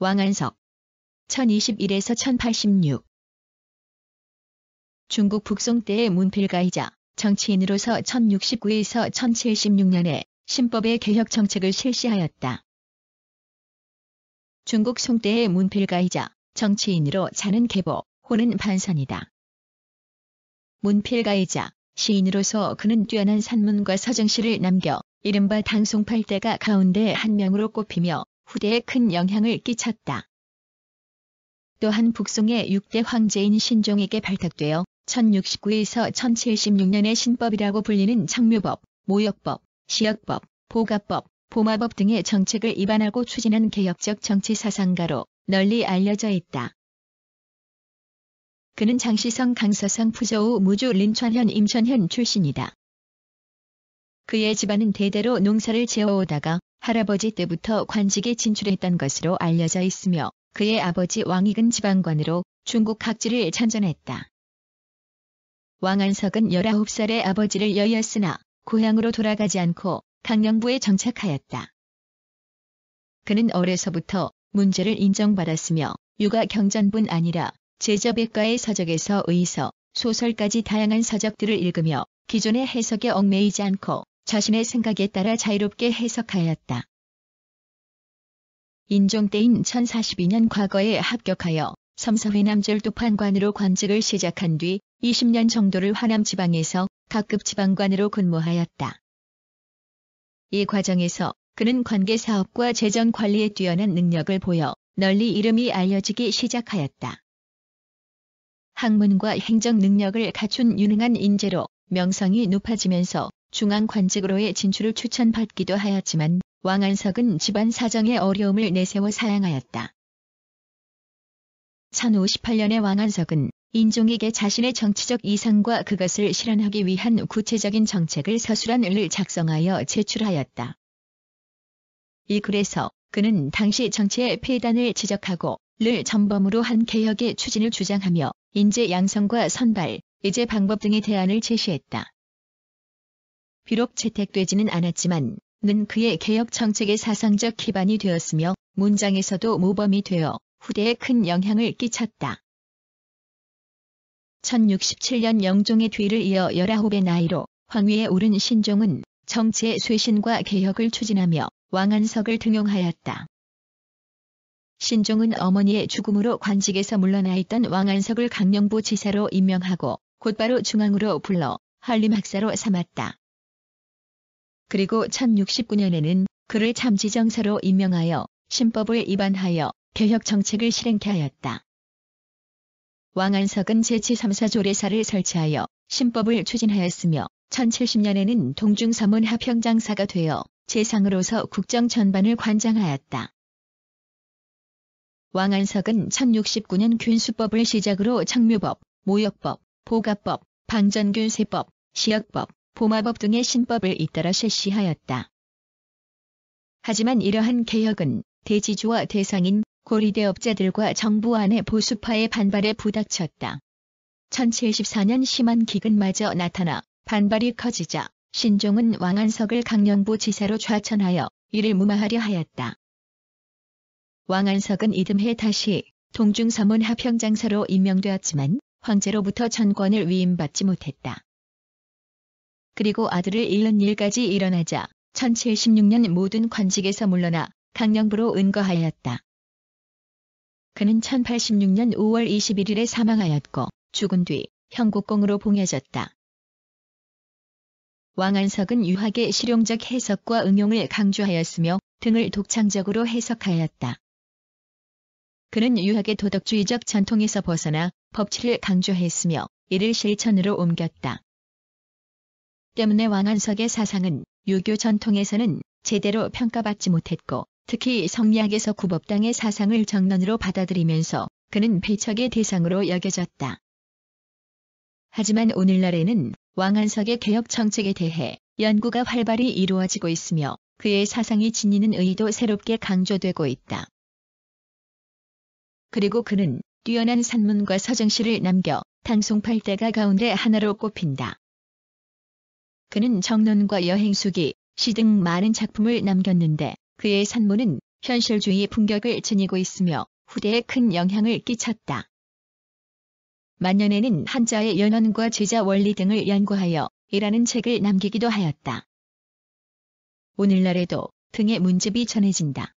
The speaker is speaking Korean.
왕안석 1021에서 1086 중국 북송 때의 문필가이자 정치인으로서 1069에서 1076년에 신법의 개혁 정책을 실시하였다. 중국 송대의 문필가이자 정치인으로 자는 계보 혼은 반선이다. 문필가이자 시인으로서 그는 뛰어난 산문과 서정시를 남겨 이른바 당송 팔대가 가운데 한 명으로 꼽히며 후대에 큰 영향을 끼쳤다. 또한 북송의 6대 황제인 신종에게 발탁되어 1069에서 1076년의 신법이라고 불리는 창묘법, 모역법, 시역법, 보가법, 보마법 등의 정책을 입안하고 추진한 개혁적 정치 사상가로 널리 알려져 있다. 그는 장시성 강서성 푸저우 무주 린천현 임천현 출신이다. 그의 집안은 대대로 농사를 지어오다가 할아버지 때부터 관직에 진출했던 것으로 알려져 있으며 그의 아버지 왕익은 지방관으로 중국 각지를 참전했다. 왕안석은 1 9살의 아버지를 여였으나 고향으로 돌아가지 않고 강령부에 정착하였다. 그는 어려서부터 문제를 인정받았으며 육아 경전뿐 아니라 제저백과의 서적에서 의서, 소설까지 다양한 서적들을 읽으며 기존의 해석에 얽매이지 않고 자신의 생각에 따라 자유롭게 해석하였다. 인종 때인 1042년 과거에 합격하여 섬서회 남절도 판관으로 관직을 시작한 뒤 20년 정도를 화남 지방에서 각급 지방관으로 근무하였다. 이 과정에서 그는 관계 사업과 재정 관리에 뛰어난 능력을 보여 널리 이름이 알려지기 시작하였다. 학문과 행정 능력을 갖춘 유능한 인재로 명성이 높아지면서 중앙 관직으로의 진출을 추천받기도 하였지만 왕안석은 집안 사정의 어려움을 내세워 사양하였다. 1058년에 왕안석은 인종에게 자신의 정치적 이상과 그것을 실현하기 위한 구체적인 정책을 서술한 을을 작성하여 제출하였다. 이 글에서 그는 당시 정치의 폐단을 지적하고 를 전범으로 한 개혁의 추진을 주장하며 인재 양성과 선발, 이제 방법 등의 대안을 제시했다. 비록 채택되지는 않았지만 는 그의 개혁 정책의 사상적 기반이 되었으며 문장에서도 모범이 되어 후대에 큰 영향을 끼쳤다. 1067년 영종의 뒤를 이어 열아홉의 나이로 황위에 오른 신종은 정치의 쇄신과 개혁을 추진하며 왕안석을 등용하였다. 신종은 어머니의 죽음으로 관직에서 물러나 있던 왕안석을 강령부 지사로 임명하고 곧바로 중앙으로 불러 한림학사로 삼았다. 그리고 1069년에는 그를 참지정사로 임명하여 신법을 입안하여 교혁 정책을 실행케 하였다. 왕안석은 제3사 조례사를 설치하여 신법을 추진하였으며 1070년에는 동중서문 합평장사가 되어 재상으로서 국정 전반을 관장하였다. 왕안석은 1069년 균수법을 시작으로 창묘법, 모역법, 보가법, 방전균세법, 시역법, 보마법 등의 신법을 잇따라 실시하였다. 하지만 이러한 개혁은 대지주와 대상인 고리대업자들과 정부 안의 보수파의 반발에 부닥쳤다. 1074년 심한 기근마저 나타나 반발이 커지자 신종은 왕안석을 강령부 지사로 좌천하여 이를 무마하려 하였다. 왕안석은 이듬해 다시 동중서문 하평장사로 임명되었지만 황제로부터 전권을 위임받지 못했다. 그리고 아들을 잃는 일까지 일어나자 1076년 모든 관직에서 물러나 강령부로 은거하였다. 그는 1086년 5월 21일에 사망하였고 죽은 뒤 형국공으로 봉해졌다. 왕안석은 유학의 실용적 해석과 응용을 강조하였으며 등을 독창적으로 해석하였다. 그는 유학의 도덕주의적 전통에서 벗어나 법치를 강조했으며 이를 실천으로 옮겼다. 때문에 왕안석의 사상은 유교 전통에서는 제대로 평가받지 못했고 특히 성리학에서 구법당의 사상을 정론으로 받아들이면서 그는 배척의 대상으로 여겨졌다. 하지만 오늘날에는 왕안석의 개혁 정책에 대해 연구가 활발히 이루어지고 있으며 그의 사상이 지니는 의도 새롭게 강조되고 있다. 그리고 그는 뛰어난 산문과 서정시를 남겨 당송팔대가 가운데 하나로 꼽힌다. 그는 정론과 여행수기, 시 등 많은 작품을 남겼는데 그의 산문은 현실주의 풍격을 지니고 있으며 후대에 큰 영향을 끼쳤다. 만년에는 한자의 연원과 제자 원리 등을 연구하여 이라는 책을 남기기도 하였다. 오늘날에도 등의 문집이 전해진다.